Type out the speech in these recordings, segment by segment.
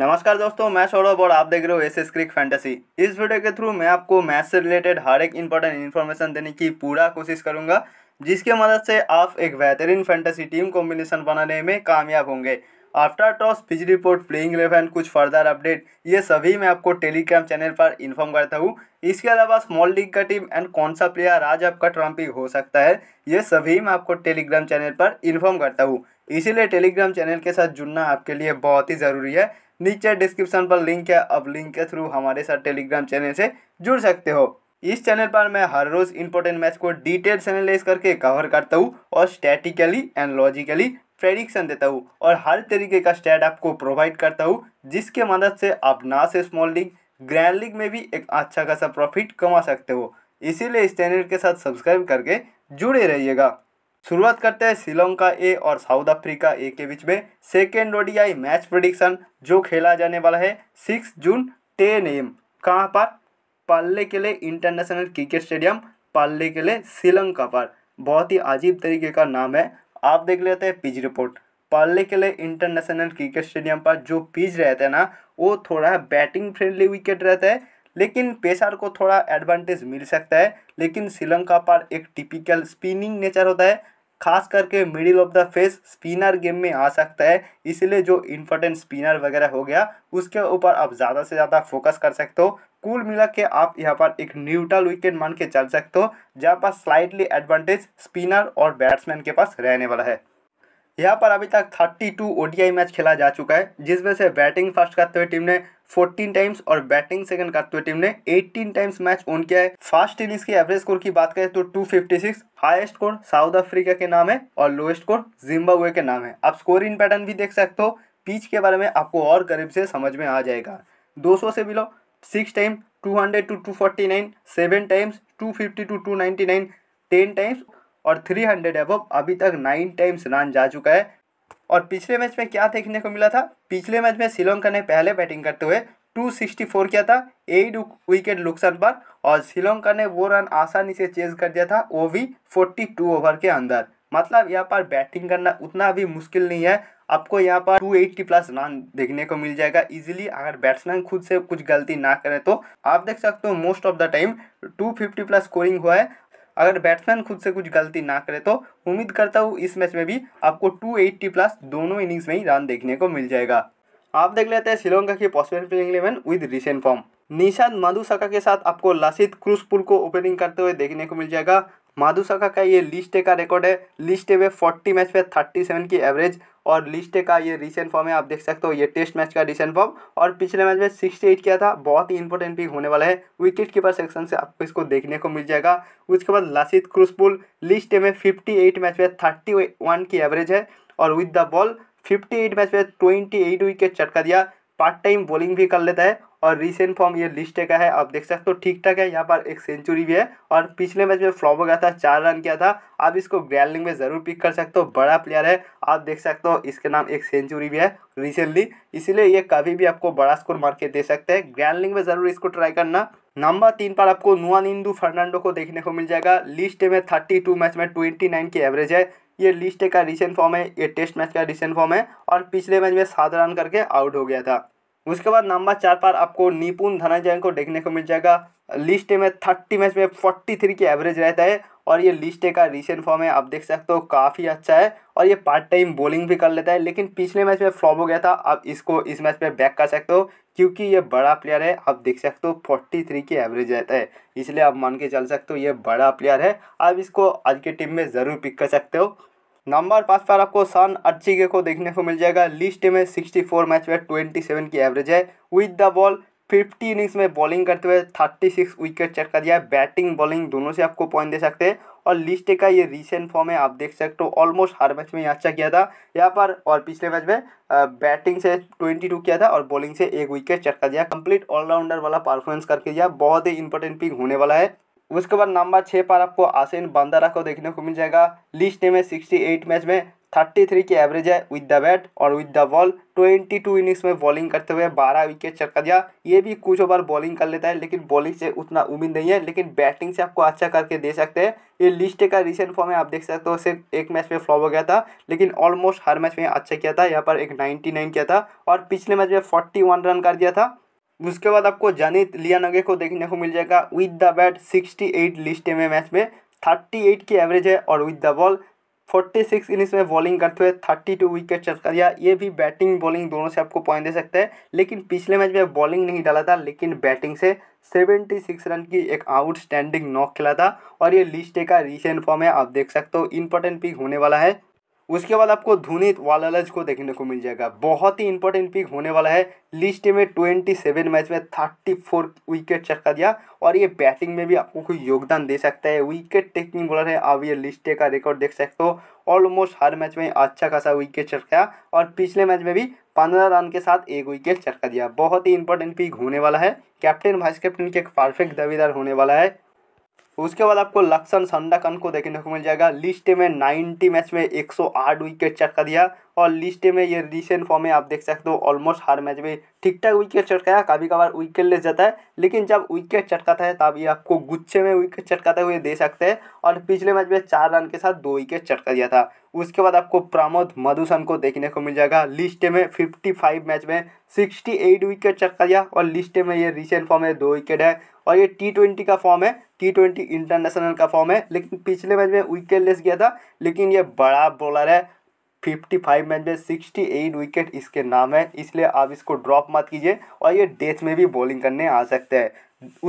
नमस्कार दोस्तों मैं सौरभ और आप देख रहे हो एस एस क्रिक फैंटेसी इस वीडियो के थ्रू मैं आपको मैथ से रिलेटेड हर एक इंपॉर्टेंट इन्फॉर्मेशन देने की पूरा कोशिश करूंगा जिसके मदद से आप एक बेहतरीन फैंटेसी टीम कॉम्बिनेशन बनाने में कामयाब होंगे after toss pitch report playing eleven कुछ फर्दर अपडेट ये सभी मैं आपको टेलीग्राम चैनल पर इन्फॉर्म करता हूँ इसके अलावा स्मॉल लीग का टीम एंड कौन सा प्लेयर आज आपका ट्रम्पिंग हो सकता है ये सभी मैं आपको टेलीग्राम चैनल पर इन्फॉर्म करता हूँ इसीलिए टेलीग्राम चैनल के साथ जुड़ना आपके लिए बहुत ही ज़रूरी है नीचे डिस्क्रिप्शन पर लिंक है अब लिंक के थ्रू हमारे साथ टेलीग्राम चैनल से जुड़ सकते हो इस चैनल पर मैं हर रोज इंपॉर्टेंट मैच को डिटेल एनालाइज करके कवर करता हूँ और स्टैटिकली एंड लॉजिकली प्रेडिक्शन देता हूँ और हर तरीके का स्टैट आपको प्रोवाइड करता हूँ जिसके मदद से आप ना से स्मॉल लीग ग्रैंड लीग में भी एक अच्छा खासा प्रॉफिट कमा सकते हो इसीलिए इस चैनल के साथ सब्सक्राइब करके जुड़े रहिएगा शुरुआत करते हैं श्रीलंका ए और साउथ अफ्रीका ए के बीच में सेकेंड ओडीआई मैच प्रोडिक्शन जो खेला जाने वाला है सिक्स जून टेन एम कहाँ पर पाल्ले के लिए इंटरनेशनल क्रिकेट स्टेडियम पाल्ले के लिए श्रीलंका पर बहुत ही अजीब तरीके का नाम है आप देख लेते हैं पिच रिपोर्ट पाल्ले के लिए इंटरनेशनल क्रिकेट स्टेडियम पर जो पिच रहता है ना वो थोड़ा बैटिंग फ्रेंडली विकेट रहता है लेकिन पेशर को थोड़ा एडवांटेज मिल सकता है लेकिन श्रीलंका पर एक टिपिकल स्पिनिंग नेचर होता है खास करके middle of the phase spinner game में आ सकता है इसलिए जो इंपॉर्टेंट स्पिनर वगैरह हो गया उसके ऊपर आप ज़्यादा से ज़्यादा फोकस कर सकते हो कुल मिला के आप यहाँ पर एक न्यूट्रल विकेट मान के चल सकते हो जहाँ पर स्लाइटली एडवांटेज स्पिनर और बैट्समैन के पास रहने वाला है यहाँ पर अभी तक 32 ओडीआई मैच खेला जा चुका है जिसमें से बैटिंग फर्स्ट करते हुए टीम ने 14 टाइम्स और बैटिंग सेकंड करते हुए टीम ने 18 टाइम्स मैच ऑन किया है फर्स्ट इनिंग्स की एवरेज स्कोर की बात करें तो 256 हाईएस्ट स्कोर साउथ अफ्रीका के नाम है और लोएस्ट स्कोर जिम्बाब्वे के नाम है आप स्कोरिंग पैटर्न भी देख सकते हो पीच के बारे में आपको और करीब से समझ में आ जाएगा दो से below six time two two 249 seven times two two two ten times और थ्री हंड्रेड एबव अभी तक नाइन टाइम्स रन जा चुका है और पिछले मैच में क्या देखने को मिला था पिछले मैच में श्रीलंका ने पहले बैटिंग करते हुए 264 किया था एट विकेट नुकसान पर और श्रीलंका ने वो रन आसानी से चेज कर दिया था वो भी 42 ओवर के अंदर मतलब यहाँ पर बैटिंग करना उतना भी मुश्किल नहीं है आपको यहाँ पर 280 प्लस रन देखने को मिल जाएगा इजीली अगर बैट्समैन खुद से कुछ गलती ना करें तो आप देख सकते हो most of the time 250 plus scoring हुआ है अगर बैट्समैन खुद से कुछ गलती ना करे तो उम्मीद करता हूँ इस मैच में भी आपको 280 प्लस दोनों इनिंग्स में ही रन देखने को मिल जाएगा आप देख लेते हैं श्रीलंका की possible playing eleven with recent form Nishant Madushanka के साथ आपको लसित क्रूसपुर को ओपनिंग करते हुए देखने को मिल जाएगा शाखा का ये लिस्ट का रिकॉर्ड है लिस्ट में फोर्टी मैच पे थर्टी सेवन की एवरेज और लिस्ट का ये रिसेंट फॉर्म है आप देख सकते हो ये टेस्ट मैच का रिसेंट फॉर्म और पिछले मैच में सिक्सटी एट किया था बहुत ही इंपॉर्टेंट पिक होने वाला है विकेट कीपर सेक्शन से आपको इसको देखने को मिल जाएगा उसके बाद लसित क्रूसपुल लिस्ट में फिफ्टी एट मैच में थर्टी वन की एवरेज है और with the ball fifty eight match में ट्वेंटी एट विकेट चटका दिया पार्ट टाइम बॉलिंग भी कर लेता है और रिसेंट फॉर्म ये लिस्ट का है आप देख सकते हो ठीक ठाक है यहाँ पर एक सेंचुरी भी है और पिछले मैच में फ्लॉप हो गया था चार रन किया था आप इसको ग्रैंडलिंग में ज़रूर पिक कर सकते हो बड़ा प्लेयर है आप देख सकते हो इसके नाम एक सेंचुरी भी है रिसेंटली इसलिए ये कभी भी आपको बड़ा स्कोर मार के दे सकते हैं ग्रैंडलिंग में ज़रूर इसको ट्राई करना नंबर तीन पर आपको नुआन इंदू फर्नांडो को देखने को मिल जाएगा लिस्ट में थर्टी टू मैच में ट्वेंटी नाइन की एवरेज है ये लिस्ट का रिसेंट फॉर्म है ये टेस्ट मैच का रिसेंट फॉर्म है और पिछले मैच में सात रन करके आउट हो गया था उसके बाद नंबर चार पर आपको निपुण धनंजय को देखने को मिल जाएगा लिस्ट में थर्टी मैच में फोर्टी थ्री की एवरेज रहता है और ये लिस्ट का रिसेंट फॉर्म है आप देख सकते हो काफ़ी अच्छा है और ये पार्ट टाइम बॉलिंग भी कर लेता है लेकिन पिछले मैच में फ्लॉप हो गया था आप इसको इस मैच में बैक कर सकते हो क्योंकि ये बड़ा प्लेयर है आप देख सकते हो फोर्टी थ्री की एवरेज रहता है इसलिए आप मान के चल सकते हो ये बड़ा प्लेयर है आप इसको आज के टीम में ज़रूर पिक कर सकते हो नंबर पाँच पर आपको सन अर्चिगे को देखने को मिल जाएगा लिस्ट में सिक्सटी फोर मैच में ट्वेंटी सेवन की एवरेज है with the ball fifty innings में बॉलिंग करते हुए थर्टी सिक्स विकेट चेक कर दिया है बैटिंग बॉलिंग दोनों से आपको पॉइंट दे सकते हैं और लिस्ट का ये रिसेंट फॉर्म है आप देख सकते हो ऑलमोस्ट हर मैच में अच्छा किया था यहाँ पर और पिछले मैच में बैटिंग से ट्वेंटी टू किया था और बॉलिंग से एक विकेट चटका दिया कंप्लीट ऑलराउंडर वाला परफॉर्मेंस करके दिया बहुत ही इंपॉर्टेंट पिक होने वाला है उसके बाद नंबर छः पर आपको आसिन बंदारा को देखने को मिल जाएगा लिस्ट में सिक्सटी एट मैच में थर्टी थ्री की एवरेज है विद द बैट और with the ball twenty two innings में बॉलिंग करते हुए बारह विकेट चटका दिया ये भी कुछ ओवर बॉलिंग कर लेता है लेकिन बॉलिंग से उतना उम्मीद नहीं है लेकिन बैटिंग से आपको अच्छा करके दे सकते हैं ये लिस्ट का रिसेंट फॉर्म है आप देख सकते हो सिर्फ एक मैच में फ्लॉप हो गया था लेकिन ऑलमोस्ट हर मैच में अच्छा किया था यहाँ पर एक नाइन्टी नाइन किया था और पिछले मैच में फोर्टी वन रन कर दिया था उसके बाद आपको जनित लियानगे को देखने को मिल जाएगा with the bat sixty eight list में मैच में थर्टी एट की एवरेज है और with the ball forty six innings में बॉलिंग करते हुए थर्टी टू विकेट चटका दिया ये भी बैटिंग बॉलिंग दोनों से आपको पॉइंट दे सकते हैं लेकिन पिछले मैच में बॉलिंग नहीं डाला था लेकिन बैटिंग से सिक्स रन की एक आउटस्टैंडिंग नॉक खेला था और ये लिस्ट का रिसेंट फॉर्म है आप देख सकते हो इंपॉर्टेंट पिक होने वाला है उसके बाद आपको धोनी वालालज को देखने को मिल जाएगा बहुत ही इंपॉर्टेंट पिक होने वाला है लिस्ट में ट्वेंटी सेवन मैच में थर्टी फोर विकेट चटका दिया और ये बैटिंग में भी आपको कोई योगदान दे सकता है विकेट टेकिंग बॉलर है आप ये लिस्टे का रिकॉर्ड देख सकते हो ऑलमोस्ट हर मैच में अच्छा खासा विकेट चटकाया और पिछले मैच में भी पंद्रह रन के साथ एक विकेट चटका दिया बहुत ही इंपॉर्टेंट पिक होने वाला है कैप्टन वाइस कैप्टन के एक परफेक्ट दावेदार होने वाला है उसके बाद आपको लक्षण संडाकन को देखने को मिल जाएगा लिस्ट में नाइन्टी मैच में एक सौ आठ विकेट चटका दिया और लिस्ट में ये रिसेंट फॉर्म में आप देख सकते हो ऑलमोस्ट हर मैच में ठीक ठाक विकेट चटकाया कभी कभार विकेट ले जाता है लेकिन जब विकेट चटकाता है तब ये आपको गुच्छे में विकेट चटकाते हुए दे सकते हैं और पिछले मैच में चार रन के साथ दो विकेट चटका दिया था उसके बाद आपको प्रमोद मधुसन को देखने को मिल जाएगा लिस्ट में फिफ्टी फाइव मैच में सिक्सटी एट विकेट दिया और लिस्ट में ये रिसेंट फॉर्म है दो विकेट है और ये टी ट्वेंटी का फॉर्म है टी ट्वेंटी इंटरनेशनल का फॉर्म है लेकिन पिछले मैच में विकेट लेस गया था लेकिन ये बड़ा बॉलर है फिफ्टी फाइव मैच में सिक्सटी एट विकेट इसके नाम है इसलिए आप इसको ड्रॉप मत कीजिए और ये डेथ में भी बॉलिंग करने आ सकते हैं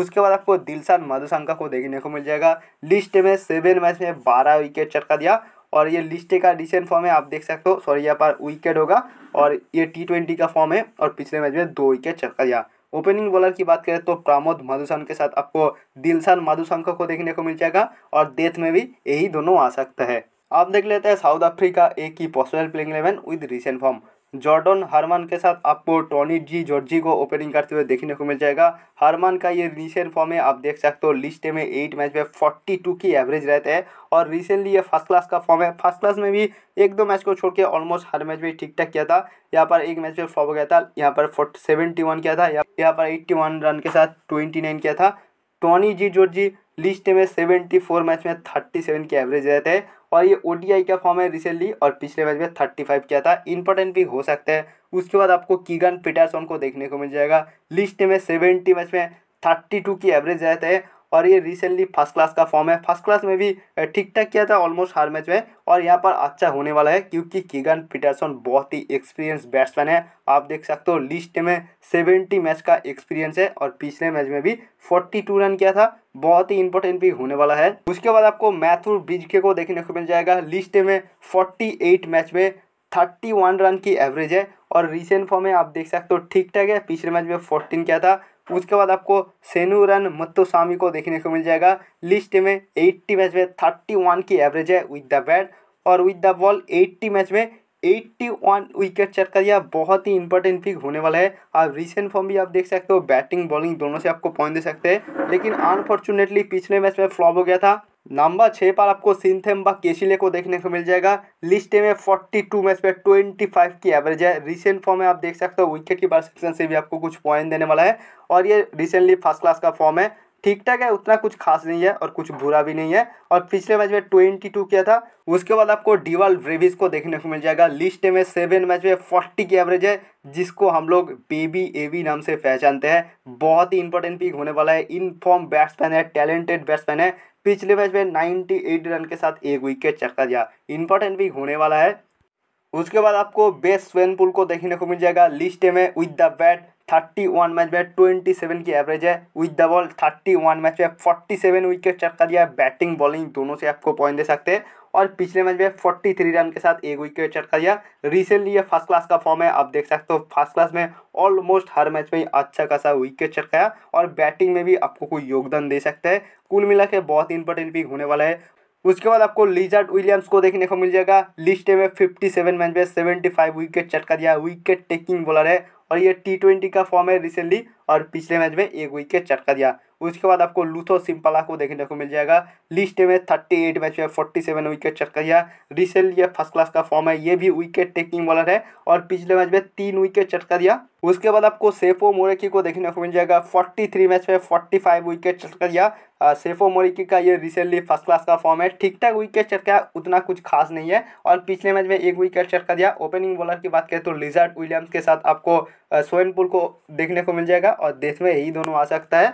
उसके बाद आपको दिलशान मधुशंका को देखने को मिल जाएगा लिस्ट में सेवन मैच में बारह विकेट चटका दिया और ये लिस्ट का रिसेंट फॉर्म है आप देख सकते हो सॉरी यहाँ पर विकेट होगा और ये टी ट्वेंटी का फॉर्म है और पिछले मैच में दो विकेट चटका दिया ओपनिंग बॉलर की बात करें तो प्रमोद मधुसन के साथ आपको दिलशान मधुशंकर को देखने को मिल जाएगा और डेथ में भी यही दोनों आ सकता है आप देख लेते हैं साउथ अफ्रीका एक ही possible playing eleven with recent form Jordan Hermann के साथ आपको टॉनी जी जॉर्जी को ओपनिंग करते हुए देखने को मिल जाएगा हारमान का ये रिसेंट फॉर्म है आप देख सकते हो लिस्ट में एट मैच में फोर्टी टू की एवरेज रहते हैं और रिसेंटली ये फर्स्ट क्लास का फॉर्म है फर्स्ट क्लास में भी एक दो मैच को छोड़ के ऑलमोस्ट हर मैच में ठीक ठाक किया था यहाँ पर एक मैच में फॉर्म गया था यहाँ पर सेवेंटी वन किया था यहाँ पर एट्टी वन रन के साथ ट्वेंटी नाइन किया था टॉनी जी जॉर्जी लिस्ट में सेवेंटी फोर मैच में थर्टी सेवन की एवरेज रहते हैं और ये ओ का फॉर्म है रिसेंटली और पिछले मैच में थर्टी फाइव किया था इंपॉर्टेंट भी हो सकता है उसके बाद आपको कीगन पीटरसन को देखने को मिल जाएगा लिस्ट में सेवेंटी मैच में थर्टी टू की एवरेज रहते हैं और ये रिसेंटली फर्स्ट क्लास का फॉर्म है फर्स्ट क्लास में भी ठीक ठाक किया था ऑलमोस्ट हर मैच में और यहाँ पर अच्छा होने वाला है क्योंकि किगन पीटरसन बहुत ही एक्सपीरियंस बैट्समैन है आप देख सकते हो लिस्ट में सेवेंटी मैच का एक्सपीरियंस है और पिछले मैच में भी फोर्टी टू रन किया था बहुत ही इंपॉर्टेंट भी होने वाला है उसके बाद आपको मैथुर बिजके को देखने को मिल जाएगा लिस्ट में फोर्टी एट मैच में थर्टी वन रन की एवरेज है और रिसेंट फॉर्म में आप देख सकते हो ठीक ठाक है पिछले मैच में फोर्टीन क्या था उसके बाद आपको सेनुरन मत्तोसामी को देखने को मिल जाएगा लिस्ट में एट्टी मैच में थर्टी वन की एवरेज है विद द बैट और with the ball eighty match में एट्टी वन विकेट चेक कर दिया बहुत ही इंपॉर्टेंट पिक होने वाला है आप रिसेंट फॉर्म भी आप देख सकते हो बैटिंग बॉलिंग दोनों से आपको पॉइंट दे सकते हैं लेकिन अनफॉर्चुनेटली पिछले मैच में फ्लॉप हो गया था नंबर छः पर आपको सिंथेम व केशिले को देखने को मिल जाएगा लिस्ट में फोर्टी टू मैच पे फाइव की एवरेज है रिसेंट फॉर्म में आप देख सकते हो विकेट की परसेप्शन से भी आपको कुछ पॉइंट देने वाला है और ये रिसेंटली फर्स्ट क्लास का फॉर्म है ठीक ठाक है उतना कुछ खास नहीं है और कुछ बुरा भी नहीं है और पिछले मैच में ट्वेंटी टू किया था उसके बाद आपको डिवाल ब्रेविस को देखने को मिल जाएगा लिस्ट में सेवन मैच में फोर्टी की एवरेज है जिसको हम लोग बेबी एवी नाम से पहचानते हैं बहुत ही इंपॉर्टेंट पिक होने वाला है इनफॉर्म बैट्समैन है टैलेंटेड बैट्समैन है पिछले मैच में एट रन के साथ एक विकेट चक्का दिया इंपॉर्टेंट भी होने वाला है उसके बाद आपको बेस्ट स्वेन पुल को देखने को मिल जाएगा लिस्ट में with the bat thirty one match में सेवन की एवरेज है with the ball one match में फोर्टी सेवन विकेट चक्का दिया है बैटिंग बॉलिंग दोनों से आपको पॉइंट दे सकते हैं और पिछले मैच में फोर्टी थ्री रन के साथ एक विकेट चटका दिया रिसेंटली ये फर्स्ट क्लास का फॉर्म है आप देख सकते हो फर्स्ट क्लास में ऑलमोस्ट हर मैच में अच्छा खासा विकेट चटकाया और बैटिंग में भी आपको कोई योगदान दे सकता है कुल मिला के बहुत इंपॉर्टेंट पिक होने वाला है उसके बाद आपको लिजर्ड विलियम्स को देखने को मिल जाएगा लिस्ट में सेवन मैच में फाइव विकेट चटका दिया विकेट टेकिंग बॉलर है और ये टी ट्वेंटी का फॉर्म है रिसेंटली और पिछले मैच में एक विकेट चटका दिया उसके बाद आपको लूथो सिंपला को देखने को मिल जाएगा लिस्ट में थर्टी एट मैच में फोर्टी सेवन विकेट चक्कर दिया रिसेंट ये फर्स्ट क्लास का फॉर्म है ये भी विकेट टेकिंग बॉलर है और पिछले मैच में तीन विकेट चटका दिया उसके बाद आपको सेफो मोरेकी को देखने को मिल जाएगा 43 मैच में 45 विकेट चटका दिया सेफो मोरेकी का ये रिसेंटली फर्स्ट क्लास का फॉर्म है ठीक ठाक विकेट चटका उतना कुछ खास नहीं है और पिछले मैच में एक विकेट चटका दिया ओपनिंग बॉलर की बात करें तो लिजर्ड विलियम्स के साथ आपको सोनपुर को देखने को मिल जाएगा और देश में यही दोनों आ सकता है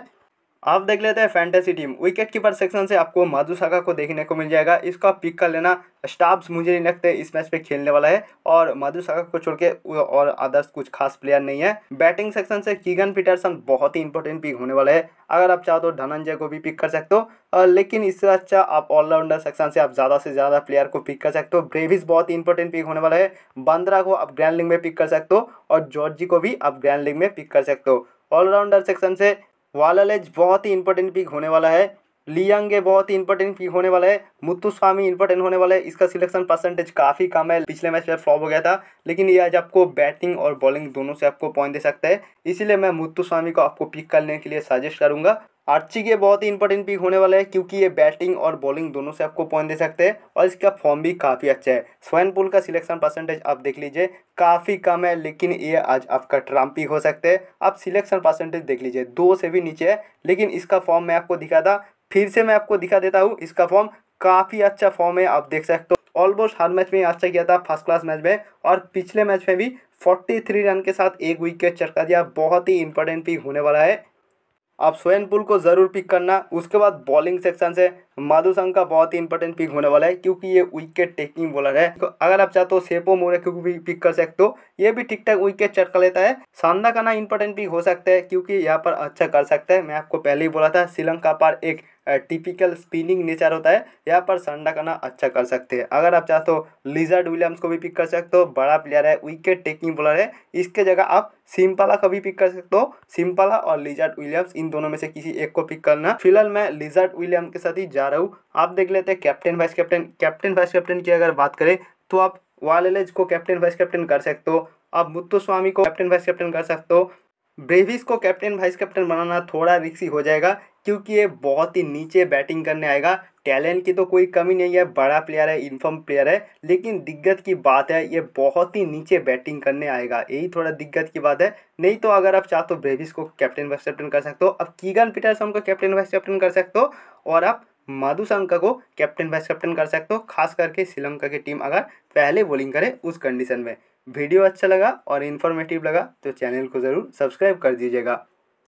आप देख लेते हैं fantasy team wicket keeper section से आपको माधुसाका को देखने को मिल जाएगा इसका पिक कर लेना स्टाफ्स मुझे नहीं लगते इस मैच पे खेलने वाला है और माधुसाका को छोड़ के और अदर्स कुछ खास प्लेयर नहीं है बैटिंग सेक्शन से कीगन पीटरसन बहुत ही इंपॉर्टेंट पिक होने वाला है अगर आप चाहो तो धनंजय को भी पिक कर सकते हो लेकिन इससे अच्छा आप ऑलराउंडर सेक्शन से आप ज़्यादा से ज़्यादा प्लेयर को पिक कर सकते हो ब्रेविस बहुत ही इंपॉर्टेंट पिक होने वाला है बांद्रा को आप ग्रैंड लीग में पिक कर सकते हो और जॉर्जी को भी आप ग्रैंड लीग में पिक कर सकते हो ऑलराउंडर सेक्शन से वालालेज बहुत ही इंपॉर्टेंट पिक होने वाला है लियांगे बहुत ही इंपॉर्टेंट पिक होने वाला है मुत्तुस्वामी इंपॉर्टेंट होने वाला है इसका सिलेक्शन परसेंटेज काफ़ी कम है पिछले मैच में फ्लॉप हो गया था लेकिन ये आज आपको बैटिंग और बॉलिंग दोनों से आपको पॉइंट दे सकता है इसीलिए मैं मुत्तुस्वामी को आपको पिक करने के लिए सजेस्ट करूँगा आर्ची के बहुत ही इंपॉर्टेंट पिक होने वाला है क्योंकि ये बैटिंग और बॉलिंग दोनों से आपको पॉइंट दे सकते हैं और इसका फॉर्म भी काफ़ी अच्छा है स्वयं पुल का सिलेक्शन परसेंटेज आप देख लीजिए काफ़ी कम है लेकिन ये आज आपका ट्राम पिक हो सकते हैं आप सिलेक्शन परसेंटेज देख लीजिए दो से भी नीचे है लेकिन इसका फॉर्म मैं आपको दिखा था फिर से मैं आपको दिखा देता हूँ इसका फॉर्म काफ़ी अच्छा फॉर्म है आप देख सकते हो ऑलमोस्ट हर मैच में अच्छा किया था फर्स्ट क्लास मैच में और पिछले मैच में भी 43 रन के साथ एक विकेट चटका दिया बहुत ही इंपॉर्टेंट पिक होने वाला है आप स्वयं पुल को ज़रूर पिक करना उसके बाद बॉलिंग सेक्शन से माधुसंग का बहुत ही इंपॉर्टेंट पिक होने वाला है क्योंकि ये विकेट टेकिंग बॉलर है तो अगर आप चाहते हो सेपो मोरे को भी पिक कर सकते हो ये भी ठीक ठाक विकेट चटका लेता है सांदा का ना इंपॉर्टेंट पिक हो सकता है क्योंकि यहाँ पर अच्छा कर सकता है मैं आपको पहले ही बोला था श्रीलंका पर एक टिपिकल स्पिनिंग नेचर होता है यहाँ पर संडा करना अच्छा कर सकते हैं अगर आप चाहते हो लिजर्ड विलियम्स को भी पिक कर सकते हो बड़ा प्लेयर है विकेट टेकिंग बॉलर है इसके जगह आप सिंपला का भी पिक कर सकते हो सिंपला और लिजर्ड विलियम्स इन दोनों में से किसी एक को पिक करना फिलहाल मैं लिजर्ड विलियम के साथ ही जा रहा हूँ आप देख लेते हैं captain vice captain captain vice captain की अगर बात करें तो आप वालेज को कैप्टन वाइस कैप्टन कर सकते हो आप मुत्तु स्वामी को कैप्टन वाइस कैप्टन कर सकते हो ब्रेविस को कैप्टन वाइस कैप्टन बनाना थोड़ा रिक्सी हो जाएगा क्योंकि ये बहुत ही नीचे बैटिंग करने आएगा टैलेंट की तो कोई कमी नहीं है बड़ा प्लेयर है इन्फर्म प्लेयर है लेकिन दिक्कत की बात है ये बहुत ही नीचे बैटिंग करने आएगा यही थोड़ा दिक्कत की बात है नहीं तो अगर आप चाहते हो तो ब्रेविस को कैप्टन वाइस कैप्टन कर सकते हो अब कीगन पीटरसन को कैप्टन वाइस कैप्टन कर सकते हो और आप माधुशंका को कैप्टन वाइस कैप्टन कर सकते हो खास करके श्रीलंका की टीम अगर पहले बॉलिंग करे उस कंडीशन में वीडियो अच्छा लगा और इन्फॉर्मेटिव लगा तो चैनल को ज़रूर सब्सक्राइब कर दीजिएगा